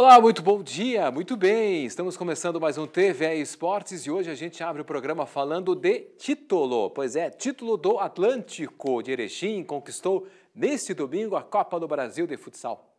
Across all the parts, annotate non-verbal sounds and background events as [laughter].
Olá, muito bom dia, muito bem. Estamos começando mais um TV Esportes e hoje a gente abre o programa falando de título. Pois é, título do Atlântico de Erechim conquistou neste domingo a Copa do Brasil de Futsal.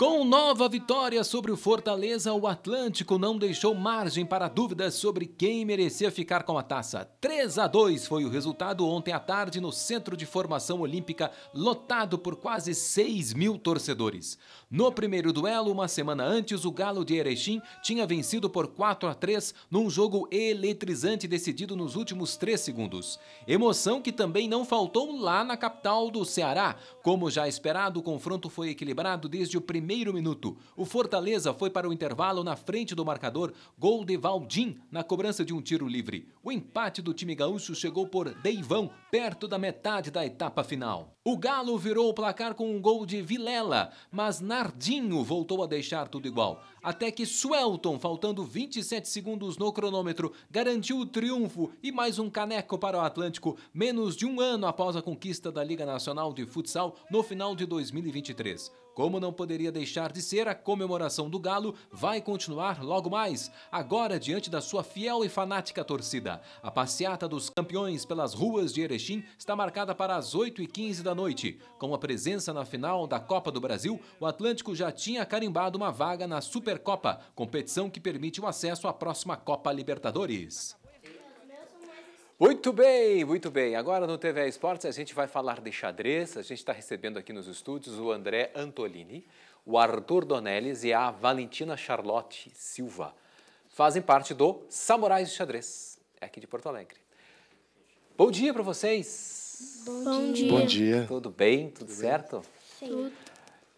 Com nova vitória sobre o Fortaleza, o Atlântico não deixou margem para dúvidas sobre quem merecia ficar com a taça. 3 a 2 foi o resultado ontem à tarde no Centro de Formação Olímpica, lotado por quase 6 mil torcedores. No primeiro duelo, uma semana antes, o Galo de Erechim tinha vencido por 4 a 3 num jogo eletrizante decidido nos últimos 3 segundos. Emoção que também não faltou lá na capital do Ceará. Como já esperado, o confronto foi equilibrado desde o primeiro primeiro minuto. O Fortaleza foi para o intervalo na frente do marcador, gol de Valdim na cobrança de um tiro livre. O empate do time gaúcho chegou por Deivão, perto da metade da etapa final. O Galo virou o placar com um gol de Vilela, mas Nardinho voltou a deixar tudo igual. Até que Swelton, faltando 27 segundos no cronômetro, garantiu o triunfo e mais um caneco para o Atlântico, menos de um ano após a conquista da Liga Nacional de Futsal no final de 2023. Como não poderia deixar de ser, a comemoração do Galo vai continuar logo mais, agora diante da sua fiel e fanática torcida. A passeata dos campeões pelas ruas de Erechim está marcada para as 8h15 da noite. Com a presença na final da Copa do Brasil, o Atlântico já tinha carimbado uma vaga na Supercopa, competição que permite o acesso à próxima Copa Libertadores. Muito bem, muito bem. Agora no TV Esportes a gente vai falar de xadrez. A gente está recebendo aqui nos estúdios o André Antolini, o Arthur Donelis e a Valentina Charlotte Silva. Fazem parte do Samurais de Xadrez, é aqui de Porto Alegre. Bom dia para vocês. Bom dia. Bom dia. Tudo bem? Tudo, Tudo certo? Bem. Sim.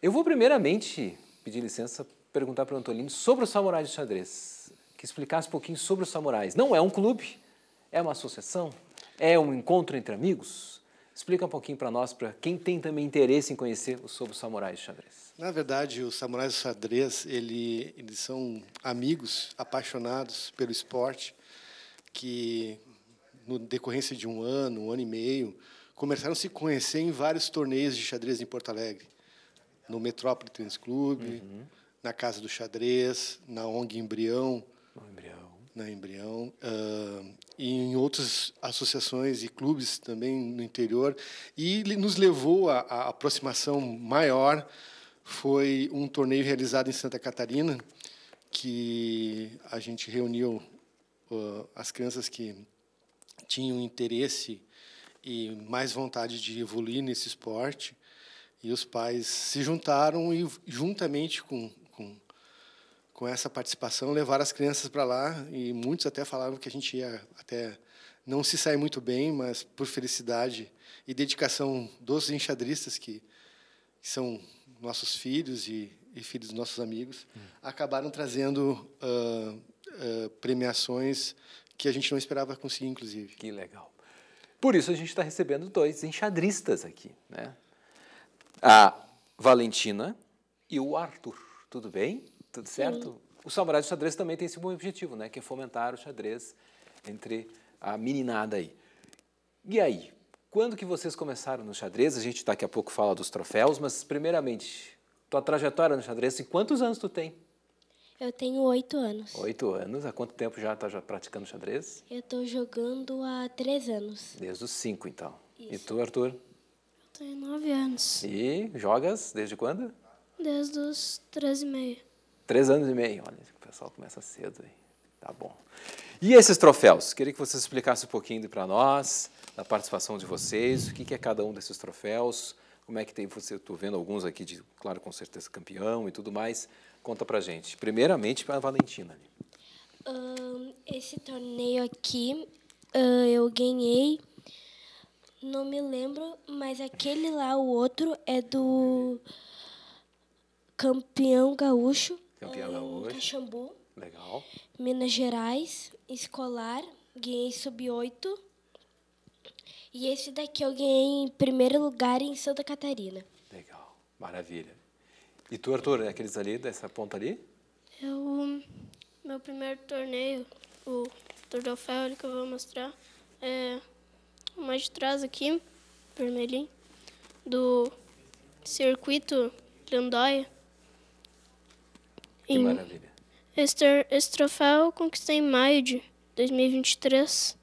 Eu vou primeiramente pedir licença perguntar para o Antolini sobre o Samurais de Xadrez. Que explicasse um pouquinho sobre os Samurais. Não é um clube, é uma associação? É um encontro entre amigos? Explica um pouquinho para nós, para quem tem também interesse em conhecer sobre os samurais de xadrez. Na verdade, os samurais de xadrez, ele, eles são amigos apaixonados pelo esporte que, no decorrência de um ano, um ano e meio, começaram a se conhecer em vários torneios de xadrez em Porto Alegre. No Metrópole Tênis Clube, uhum. na Casa do Xadrez, na ONG Embrião. O Embrião na né, Embrião uh, e em outras associações e clubes também no interior e nos levou à, aproximação maior foi um torneio realizado em Santa Catarina que a gente reuniu uh, as crianças que tinham interesse e mais vontade de evoluir nesse esporte e os pais se juntaram e juntamente com com essa participação, levar as crianças para lá e muitos até falaram que a gente ia até não se sair muito bem, mas por felicidade e dedicação dos enxadristas que, que são nossos filhos e, e, filhos dos nossos amigos, hum. acabaram trazendo uh, uh, premiações que a gente não esperava conseguir, inclusive. Que legal. Por isso a gente está recebendo dois enxadristas aqui, né? A Valentina e o Arthur. Tudo bem? Tudo certo? Sim. O Samurai do Xadrez também tem esse bom objetivo, né? Que é fomentar o xadrez entre a meninada aí. E aí? Quando que vocês começaram no xadrez? A gente daqui a pouco fala dos troféus, mas primeiramente, tua trajetória no xadrez, em quantos anos tu tem? Eu tenho oito anos. Oito anos. Há quanto tempo já tá já praticando xadrez? Eu tô jogando há três anos. Desde os cinco, então. Isso. E tu, Arthur? Eu tenho nove anos. E jogas desde quando? Desde os três e meio. Três anos e meio, olha, o pessoal começa cedo aí. Tá bom. E esses troféus? Queria que você explicasse um pouquinho para nós, da participação de vocês, o que é cada um desses troféus, como é que tem você, estou vendo alguns aqui, de, claro, com certeza campeão e tudo mais. Conta para gente. Primeiramente, para a Valentina. Um, esse torneio aqui uh, eu ganhei, não me lembro, mas aquele lá, o outro, é do campeão gaúcho campeã em da Em Caxambu. Legal. Minas Gerais, escolar, ganhei sub-8. E esse daqui eu ganhei em primeiro lugar em Santa Catarina. Legal, maravilha. E tu, Arthur, é aqueles ali, dessa ponta ali? É o meu primeiro torneio, o troféu que eu vou mostrar, é o mais de trás aqui, vermelhinho, do circuito Grandóia. Que em, maravilha. Esse, esse troféu eu conquistei em maio de 2023.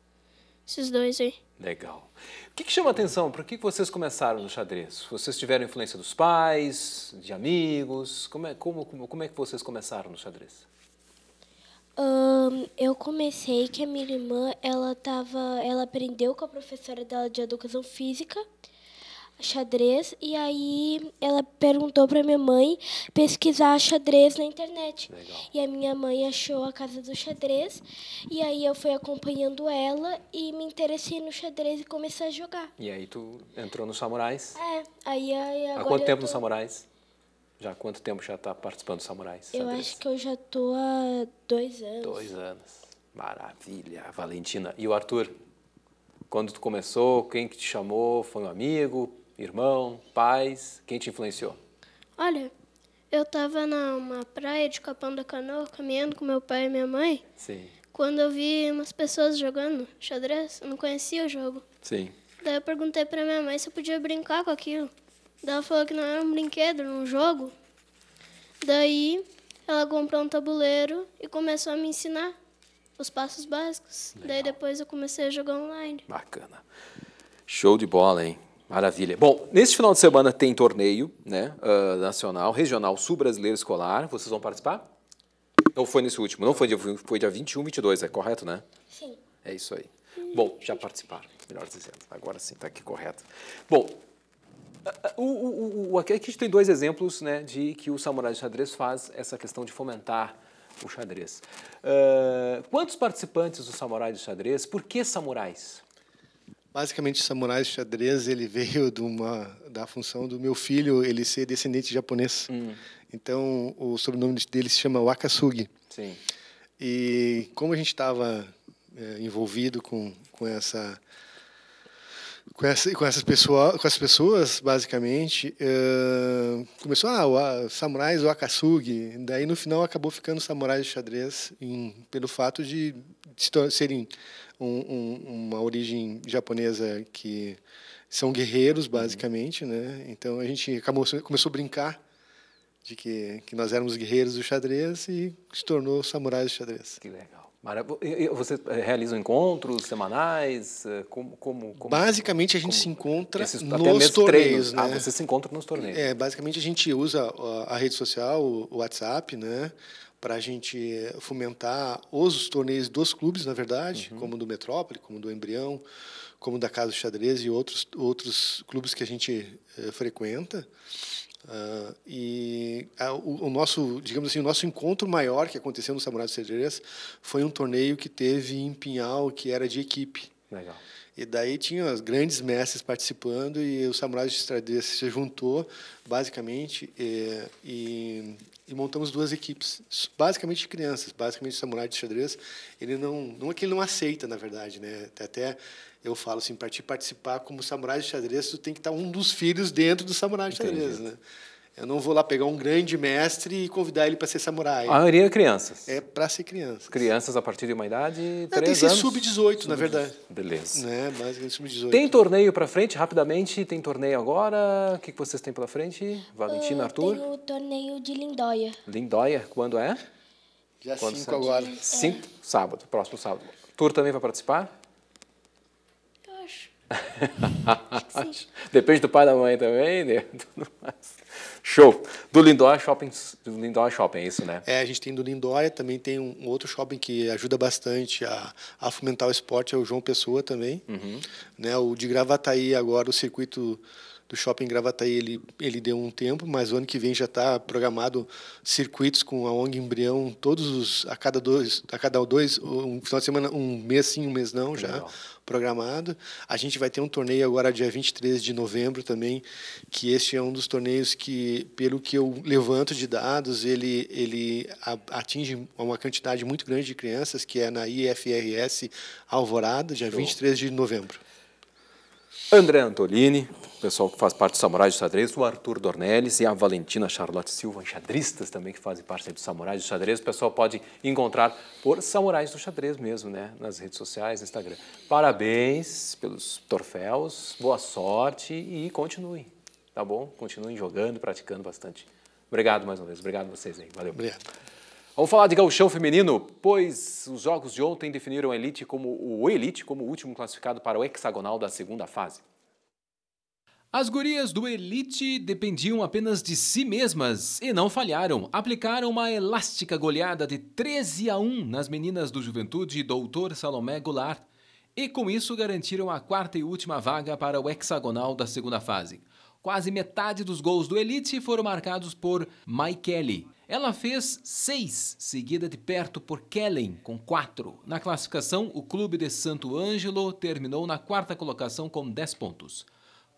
Esses dois aí. Legal. O que, que chama a atenção? Por que, vocês começaram no xadrez? Vocês tiveram influência dos pais, de amigos? Como é, como, como, como é que vocês começaram no xadrez? Um, eu comecei que a minha irmã, ela tava, ela aprendeu com a professora dela de educação física xadrez e aí ela perguntou para minha mãe pesquisar xadrez na internet. Legal. E a minha mãe achou a casa do xadrez e aí eu fui acompanhando ela e me interessei no xadrez e comecei a jogar. E aí tu entrou nos samurais? É, aí, aí Há quanto tempo tô... nos samurais? Já há quanto tempo já está participando dos samurais? Eu acho que eu já tô há dois anos. Dois anos. Maravilha, Valentina. E o Arthur? Quando tu começou, quem que te chamou? Foi um amigo? Irmão, pais, quem te influenciou? Olha, eu estava numa praia de Capão da Canoa, caminhando com meu pai e minha mãe. Sim. Quando eu vi umas pessoas jogando xadrez, eu não conhecia o jogo. Sim. Daí eu perguntei para minha mãe se eu podia brincar com aquilo. Daí ela falou que não era um brinquedo, era um jogo. Daí ela comprou um tabuleiro e começou a me ensinar os passos básicos. Legal. Daí depois eu comecei a jogar online. Bacana. Show de bola, hein? Maravilha. Bom, nesse final de semana tem torneio né, uh, nacional, regional sul-brasileiro escolar. Vocês vão participar? Não foi nesse último, não foi dia, foi dia 21, 22, é correto, né? Sim. É isso aí. Bom, já participaram, melhor dizendo. Agora sim, está aqui correto. Bom, ah, ah, o, aqui a gente tem dois exemplos né, de que o Samurai de Xadrez faz essa questão de fomentar o xadrez. Uh, quantos participantes do Samurai de Xadrez? Por que samurais? Basicamente, samurai xadrez ele [laughs] veio uma, da função do meu filho ele ser descendente japonês. Hum. Então, o sobrenome dele se chama Wakasugi. Sim. E como a gente estava é, envolvido com, com essa com, essa, com, essas pessoas, com as pessoas, basicamente, uh, começou, ah, o, samurais Wakasugi, daí no final acabou ficando samurais de xadrez em, pelo fato de serem um, um, uma origem japonesa que são guerreiros, uhum. basicamente, uhum. né? Então a gente acabou, começou a brincar de que, que nós éramos guerreiros do xadrez e se tornou samurais do xadrez. Que legal. Você eh, realiza encontros semanais? Eh, como, como, como basicamente a gente como, se encontra esses, nos torneios, treinos. Ah, né? Ah, você se encontra nos torneios. É, basicamente a gente usa a, a rede social, o WhatsApp, né? para a gente fomentar os torneios dos clubes, na verdade, uhum. como do Metrópole, como do Embrião, como da Casa do Xadrez e outros, outros clubes que a gente eh, frequenta. Uh, e a, o, o, nosso, digamos assim, o nosso encontro maior que aconteceu no Samurai do Xadrez foi um torneio que teve em Pinhal, que era de equipe. Legal. E daí tinha as grandes mestres participando e o Samurai de Estradeira se juntou, basicamente, eh, e, e e montamos duas equipes, basicamente de crianças, basicamente de samurai de xadrez. Ele não, não é que ele não aceita, na verdade, né? Até eu falo assim, para te participar como samurai de xadrez, tu tem que estar tá um dos filhos dentro do samurai de Entendi. xadrez, né? Eu não vou lá pegar um grande mestre e convidar ele para ser samurai. A maioria é crianças. É para ser crianças. Crianças a partir de uma idade, Tem que ser sub-18, sub na verdade. Beleza. Né? Basicamente sub-18. Tem torneio para frente, rapidamente? Tem torneio agora? O que vocês têm pela frente? Valentina, uh, Arthur? Tem o torneio de Lindóia. Lindóia, quando é? Dia 5 agora. 5, é. sábado, próximo sábado. Tur também vai participar? Eu acho. [laughs] acho Depende do pai da mãe também, né? [laughs] Tudo mais. Show. Do Lindóia Shopping, do Lindóia Shopping, é isso, né? É, a gente tem do Lindóia, também tem um outro shopping que ajuda bastante a, a fomentar o esporte, é o João Pessoa também. Uhum. Né, o de Gravataí agora, o circuito do Shopping Gravataí ele, ele deu um tempo, mas o ano que vem já está programado circuitos com a ONG Embrião, todos os, a cada dois, a cada dois, um final de semana, um mês sim, um mês não, já Legal. programado. A gente vai ter um torneio agora dia 23 de novembro também, que este é um dos torneios que, pelo que eu levanto de dados, ele, ele atinge uma quantidade muito grande de crianças, que é na IFRS Alvorada, dia Show. 23 de novembro. André Antolini, o pessoal que faz parte do Samurai do Xadrez, o Arthur Dornelles e a Valentina Charlotte Silva, enxadristas também que fazem parte do Samurai do Xadrez. O pessoal pode encontrar por Samurai do Xadrez mesmo, né? Nas redes sociais, Instagram. Parabéns pelos troféus, boa sorte e continuem, tá bom? Continuem jogando, praticando bastante. Obrigado mais uma vez, obrigado a vocês aí, valeu. Obrigado. Vamos falar de gauchão feminino, pois os jogos de ontem definiram a elite como o elite como o último classificado para o hexagonal da segunda fase. As gurias do Elite dependiam apenas de si mesmas e não falharam. Aplicaram uma elástica goleada de 13 a 1 nas meninas do Juventude Doutor Salomé Goulart e com isso garantiram a quarta e última vaga para o hexagonal da segunda fase. Quase metade dos gols do Elite foram marcados por Kelly. Ela fez seis, seguida de perto por Kellen, com quatro. Na classificação, o clube de Santo Ângelo terminou na quarta colocação com 10 pontos.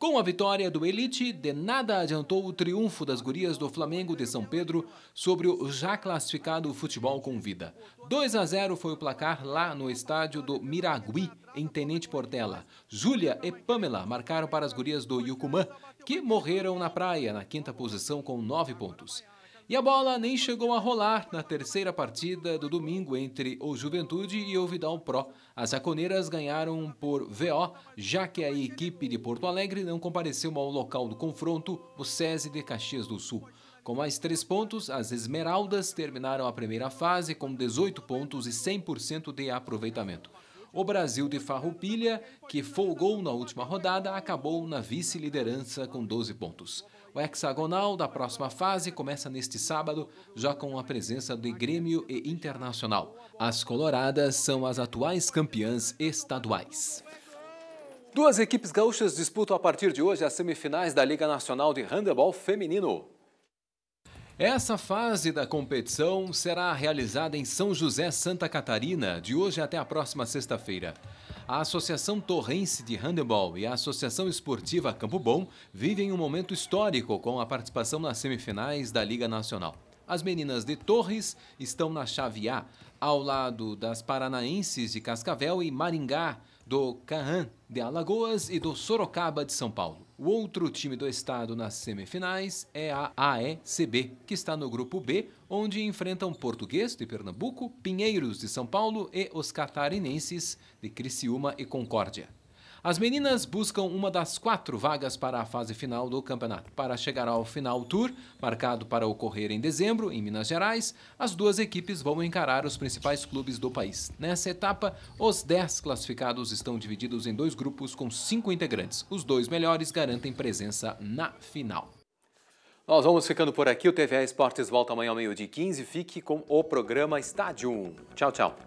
Com a vitória do Elite, de nada adiantou o triunfo das gurias do Flamengo de São Pedro sobre o já classificado Futebol com Vida. 2 a 0 foi o placar lá no estádio do Miraguí, em Tenente Portela. Júlia e Pamela marcaram para as gurias do Yucumã, que morreram na praia, na quinta posição com nove pontos. E a bola nem chegou a rolar na terceira partida do domingo entre o Juventude e o Vidal Pro. As aconeiras ganharam por VO, já que a equipe de Porto Alegre não compareceu ao local do confronto, o SESI de Caxias do Sul. Com mais três pontos, as Esmeraldas terminaram a primeira fase com 18 pontos e 100% de aproveitamento. O Brasil de Farroupilha, que folgou na última rodada, acabou na vice-liderança com 12 pontos. O hexagonal da próxima fase começa neste sábado, já com a presença do Grêmio e Internacional. As coloradas são as atuais campeãs estaduais. Duas equipes gaúchas disputam a partir de hoje as semifinais da Liga Nacional de Handebol Feminino. Essa fase da competição será realizada em São José, Santa Catarina, de hoje até a próxima sexta-feira. A Associação Torrense de Handebol e a Associação Esportiva Campo Bom vivem um momento histórico com a participação nas semifinais da Liga Nacional. As meninas de Torres estão na chave A, ao lado das paranaenses de Cascavel e Maringá, do Cahan de Alagoas e do Sorocaba de São Paulo. O outro time do estado nas semifinais é a AECB, que está no grupo B, onde enfrentam Português de Pernambuco, Pinheiros de São Paulo e os catarinenses de Criciúma e Concórdia. As meninas buscam uma das quatro vagas para a fase final do campeonato. Para chegar ao final tour, marcado para ocorrer em dezembro, em Minas Gerais, as duas equipes vão encarar os principais clubes do país. Nessa etapa, os dez classificados estão divididos em dois grupos com cinco integrantes. Os dois melhores garantem presença na final. Nós vamos ficando por aqui. O TVA Esportes volta amanhã ao meio-dia 15. Fique com o programa Estádio 1. Tchau, tchau.